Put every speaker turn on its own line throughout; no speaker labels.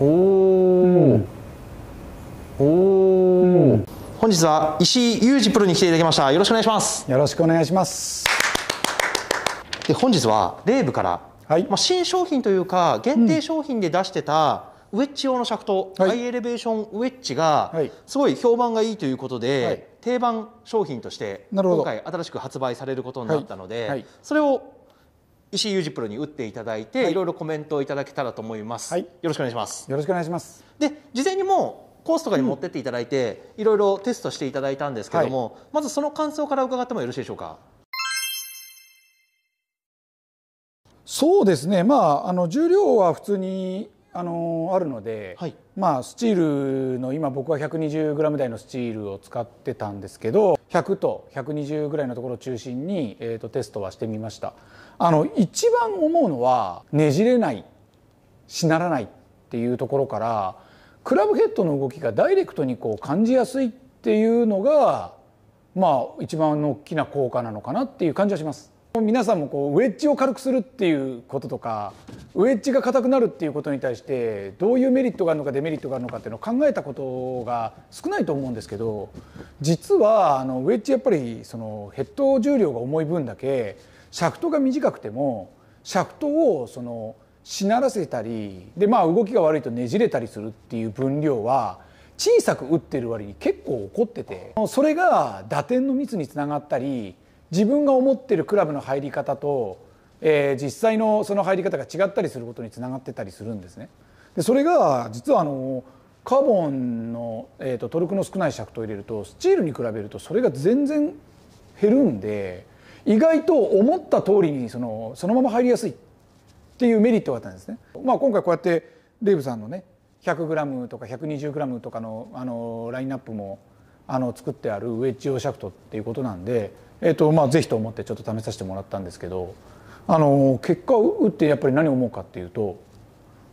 おお、うん、おお、本日は石井裕二プロに来ていただきましたよろしくお願いしますよろしくお願いしますで本日はレーブから、はい、まあ、新商品というか限定商品で出してた、ウェッジ用のシャフト、はい、ハイエレベーションウェッジがすごい評判がいいということで、はい、定番商品として今回新しく発売されることになったので、はい、それを石井ユージプロに打っていただいて、はい、いろいろコメントをいただけたらと思います、はい、よろしくお願いしますよろしくお願いしますで事前にもうコースとかに持ってっていただいて、うん、いろいろテストしていただいたんですけども、はい、まずその感想から伺ってもよろしいでしょうか
そうですねまああの重量は普通にあのあるので、はい、まあスチールの今僕は 120g 台のスチールを使ってたんですけど100と120ぐらいのところを中心に、えーと、とテストはしてみましたあの一番思うのはねじれないしならないっていうところからクラブヘッドの動きがダイレクトにこう感じやすいっていうのがまあ一番の大きな効果なのかなっていう感じはします。皆さんもこうウェッジを軽くするっていうこととかウェッジが硬くなるっていうことに対してどういうメリットがあるのかデメリットがあるのかっていうのを考えたことが少ないと思うんですけど実はあのウェッジやっぱりそのヘッド重量が重い分だけシャフトが短くてもシャフトをそのしならせたりでまあ動きが悪いとねじれたりするっていう分量は小さく打ってる割に結構起こっててそれが打点の密につながったり。自分が思ってるクラブの入り方と、えー、実際のその入り方が違ったりすることにつながってたりするんですね。でそれが実はあのカーボンの、えーと、とトルクの少ないシャフトを入れるとスチールに比べるとそれが全然減るんで意外と思った通りにそのそのまま入りやすいっていうメリットがあったんですね。まあ、今回こうやってレイブさんのね 100g とか 120g とかのあのラインナップもあの作ってあるウェッジ用シャフトっていうことなんでえっとまあ、ぜひと思ってちょっと試させてもらったんですけどあの結果を打ってやっぱり何を思うかっていうと、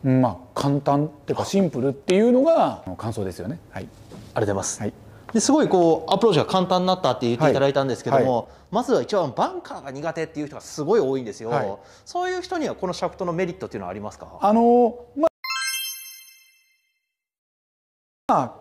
まあ、簡単っ
ていうかシンプルっていうのが感想ですよね。はい、ありがとうございます、はいですごいこうアプローチが簡単になったって言っていただいたんですけども、はいはい、まずは一番バンカーが苦手っていう人がすごい多いんですよ、はい、そういう人にはこのシャフトのメリットっていうのはありますかあの、ま
あ、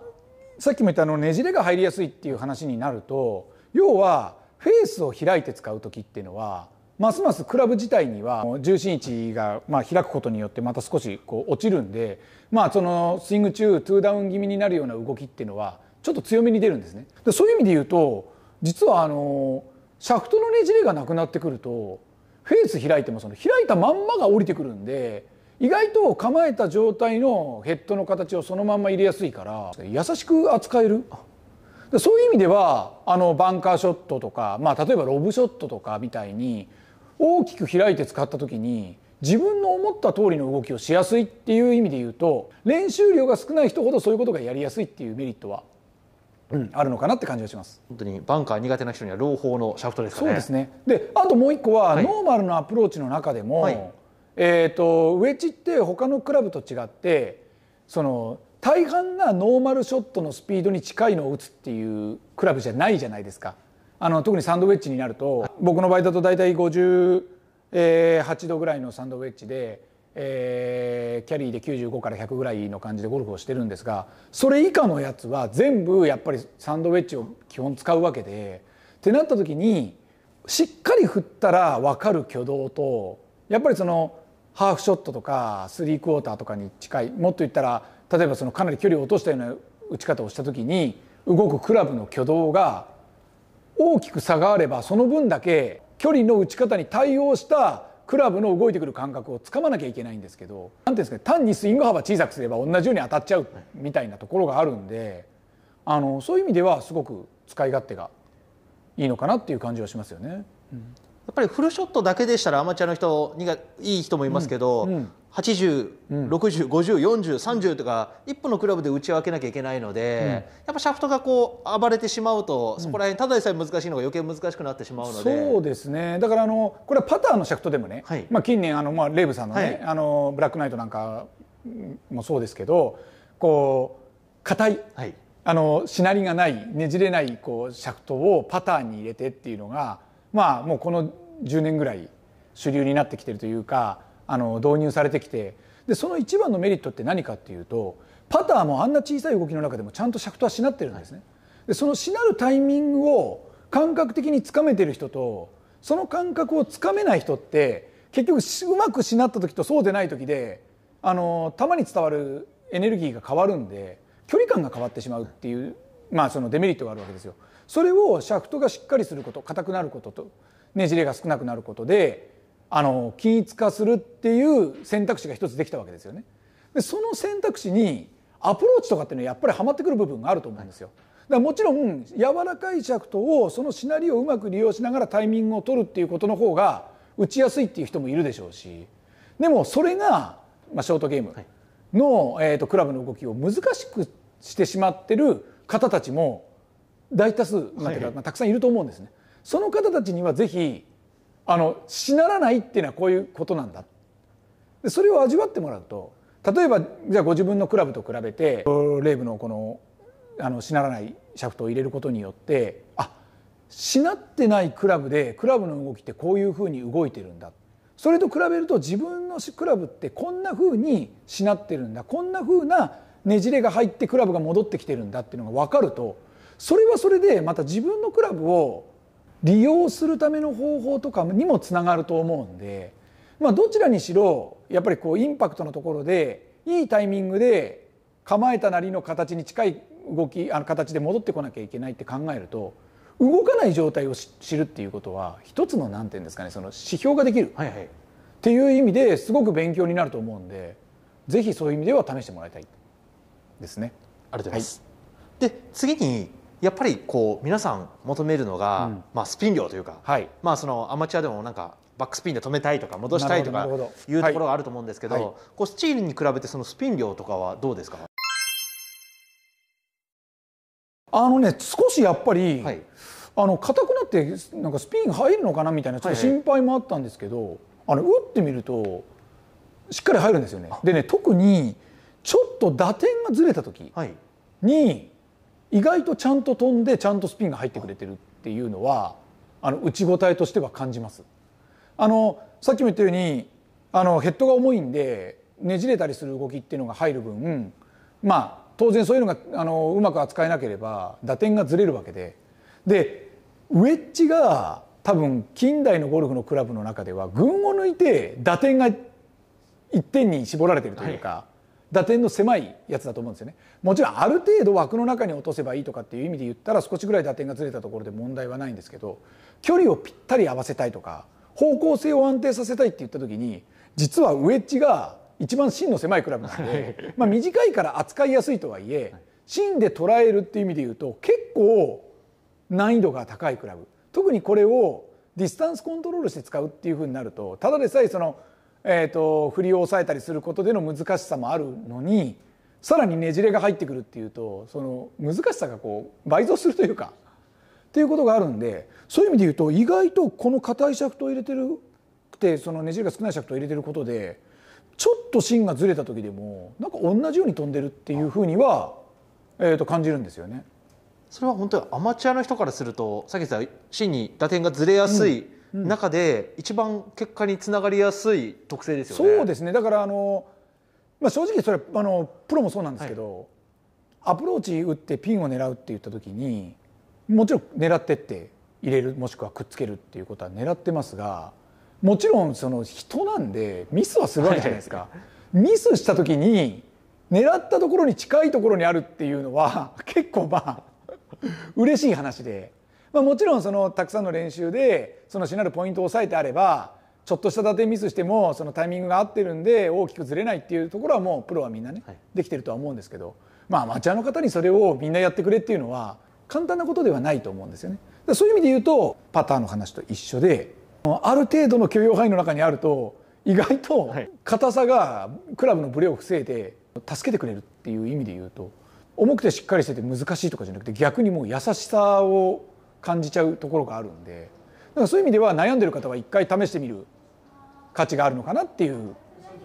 さっきも言ったあのねじれが入りやすいっていう話になると要はフェースを開いて使う時っていうのはますますクラブ自体には重心位置がまあ開くことによってまた少しこう落ちるんで、まあ、そのスイング中トゥーダウン気味になるような動きっていうのはちょっと強めに出るんですね。でそういう意味で言うと実はあのシャフトのねじれがなくなってくるとフェース開いてもその開いたまんまが降りてくるんで意外と構えた状態のヘッドの形をそのまんま入れやすいから優しく扱える。そういう意味ではあのバンカーショットとか、まあ、例えばロブショットとかみたいに大きく開いて使った時に自分の思った通りの動きをしやすいっていう意味で言うと練習量が少ない人ほどそういうことがやりやすいっていうメリットは、
うん、あるのかなって感じがします本当にバンカー苦手な人には朗報のシャフトです、ね、そうですね
であともう一個は、はい、ノーマルのアプローチの中でも、はい、えーとウェッジって他のクラブと違ってその大半がノーマルショットのスピードに近いのを打つっていうクラブじゃないじゃないですかあの特にサンドウェッジになると僕の場合だと大体58度ぐらいのサンドウェッジで、えー、キャリーで95から100ぐらいの感じでゴルフをしてるんですがそれ以下のやつは全部やっぱりサンドウェッジを基本使うわけでってなった時にしっかり振ったら分かる挙動とやっぱりそのハーフショットとかスリークォーターとかに近いもっと言ったら例えばそのかなり距離を落としたような打ち方をした時に動くクラブの挙動が大きく差があればその分だけ距離の打ち方に対応したクラブの動いてくる感覚をつかまなきゃいけないんですけど何ていうんですか単にスイング幅小さくすれば同じように当たっちゃうみたいなところがあるんであのそういう意味ではすごく使い勝手がいいのかなっていう感じはしますよね。
うんやっぱりフルショットだけでしたらアマチュアの人にがいい人もいますけど、うんうん、8060504030、0とか1歩のクラブで打ち分けなきゃいけないので、うん、やっぱシャフトがこう暴れてしまうと、そこら辺ただでさえ難しいのが余計難しくなってしまうのでそ
うですねだからあのこれはパターのシャフトでもね、はい、まあ、近年あの、まあ、レイブさんのね、はい、
あのブラ
ックナイトなんかもそうですけどこう硬い、はい、あのしなりがないねじれないこうシャフトをパターに入れてっていうのがまあもうこの10年ぐらい主流になってきてるというか。あの導入されてきてでその一番のメリットって何かっていうとパターもあんな小さい動きの中でもちゃんとシャフトはしなってるんですね。でそのしなるタイミングを感覚的につかめてる人とその感覚をつかめない人って結局うまくしなった時とそうでない時であの球に伝わるエネルギーが変わるんで距離感が変わってしまうっていう、まあ、そのデメリットがあるわけですよ。それをシャフトがしっかりすること硬くなることとねじれが少なくなることであの均一化するっていう選択肢が一つできたわけですよね。でその選択肢にアプローチとかっていうのはやっぱりはまってくる部分があると思うんですよ。だからもちろん柔らかいシャフトをそのシナリオをうまく利用しながらタイミングを取るっていうことの方が打ちやすいっていう人もいるでしょうしでもそれが、まあ、ショートゲームの、えー、とクラブの動きを難しくしてしまってる方たちも大多数、まあ、たくさんいると思うんですね。その方たちにはぜひあのしならないっていうのはこういうことなんだでそれを味わってもらうと例えばじゃあご自分のクラブと比べてレーブのこのあのしならないシャフトを入れることによってあしなってないクラブでクラブの動きってこういうふうに動いてるんだそれと比べると自分のクラブってこんなふうにしなってるんだこんなふうなねじれが入ってクラブが戻ってきてるんだっていうのが分かるとそれはそれでまた自分のクラブを利用するための方法とかにもつながると思うんで、まあ、どちらにしろやっぱりこうインパクトのところでいいタイミングで構えたなりの形に近い動きあの形で戻ってこなきゃいけないって考えると動かない状態を知るっていうことは一つの何て言うんですかねその指標ができるっていう意味ですごく勉強になると思うんで是非そういう意味では試してもら
いたいですね。ありがとうございます、はい、で次にやっぱりこう皆さん求めるのが、うん、まあ、スピン量というか、はい、まあ、そのアマチュアでもなんかバックスピンで止めたいとか戻したいとかいうところがあると思うんですけど、はいこうスチールに比べてそのスピン量とかはどうですか
あのね少しやっぱり、はい、あの硬くなってなんかスピン入るのかなみたいなちょっと心配もあったんですけど、あの打ってみるとしっかり入るんですよね。でね特にちょっと打点がずれた時に、意外とちゃんと飛んでちゃんとスピンが入ってくれてるっていうのはあの打ち応えとしては感じます。あのさっきも言ったようにあのヘッドが重いんでねじれたりする動きっていうのが入る分まあ当然そういうのがあのうまく扱えなければ打点がずれるわけででウェッジが多分近代のゴルフのクラブの中では群を抜いて打点が1点に絞られてるというか、はい、打点の狭いやつだと思うんですよねもちろんある程度枠の中に落とせばいいとかっていう意味で言ったら少しぐらい打点がずれたところで問題はないんですけど距離をぴったり合わせたいとか方向性を安定させたいって言った時に実はウエッジが一番芯の狭いクラブなんでま短いから扱いやすいとはいえ芯で捉えるっていう意味で言うと結構難易度が高いクラブ特にこれをディスタンスコントロールして使うっていうふうになるとただでさえそのえーと、振りを抑えたりすることでの難しさもあるのにさらにねじれが入ってくるっていうとその難しさがこう倍増するというかっていうことがあるんでそういう意味で言うと意外とこの硬いシャフトを入れてるってそのねじれが少ないシャフトを入れてることでちょっと芯がずれた時でもなんか同じよ
うに飛んでるっていうふうには、えー、と感じるんですよね。それは本当にアマチュアの人からするとさっき言った芯に打点がずれやすい、中で一番結果につながりやすい特性です
よね。そうですねだからあの、まあ、正直それあのプロもそうなんですけど、はい、アプローチ打ってピンを狙うって言った時にもちろん狙ってって入れるもしくはくっつけるっていうことは狙ってますがもちろんその人なんでミスはするわけじゃないですか。はい、ミスした時に狙ったところに近いところにあるっていうのは結構まあ嬉しい話で。まあ、もちろんそのたくさんの練習でそのしなるポイントを抑えてあればちょっとした打点ミスしてもそのタイミングが合ってるんで大きくずれないっていうところはもうプロはみんなね、できてるとは思うんですけど、まあ、アマチュアの方にそれをみんなやってくれっていうのは簡単なことではないと思うんですよね。そういう意味で言うとパターの話と一緒である程度の許容範囲の中にあると意外と硬さがクラブのブレを防いで助けてくれるっていう意味で言うと重くてしっかりしてて難しいとかじゃなくて逆にもう優しさを感じちゃうところがあるんでだからそういう意味では悩んでる方は一回試してみる
価値があるのかなっていう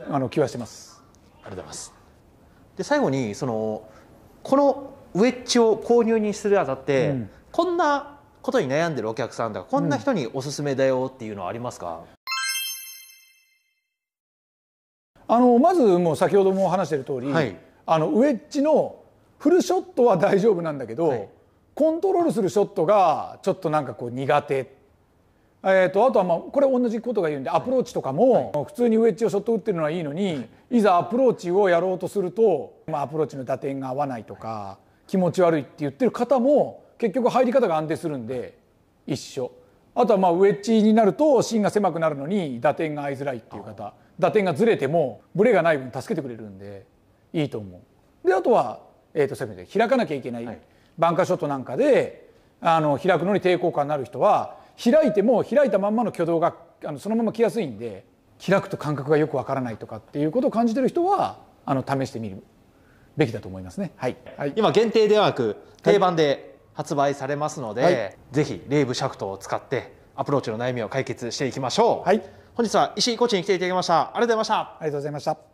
あの気はしてます。ありがとうございますで最後にそのこのウェッジを購入にするあたって、うん、こんなことに悩んでるお客さんとかこんな人におすすめだよっていうのはありますか、うん、あのまずもう先ほども話している通り、はい、
ありウェッジのフルショットは大丈夫なんだけど、はい、コントロールするショットがちょっとなんかこう苦手えーと、あとはまあこれ同じことが言うんでアプローチとかも普通にウエッジをショット打ってるのはいいのに、い、ざアプローチをやろうとすると、まあ、アプローチの打点が合わないとか気持ち悪いって言ってる方も結局入り方が安定するんで一緒あとはまあウエッジになると芯が狭くなるのに打点が合いづらいっていう方打点がずれてもブレがない分助けてくれるんでいいと思う。であとは、えー、と攻めて開かなきゃいけない、はいバンカーショットなんかであの開くのに抵抗感のある人は開いても開いたまんまの挙動があのそのまま来やすいん
で開くと感覚がよくわからないとかっていうことを感じてる人はあの試してみるべきだと思いますね。はい、はい、今限定ではなく定番で発売されますので、はい、ぜひレイブシャフトを使ってアプローチの悩みを解決していきましょう。はい、本日は石井コーチに来ていただきました。ありがとうございました。ありがとうございました。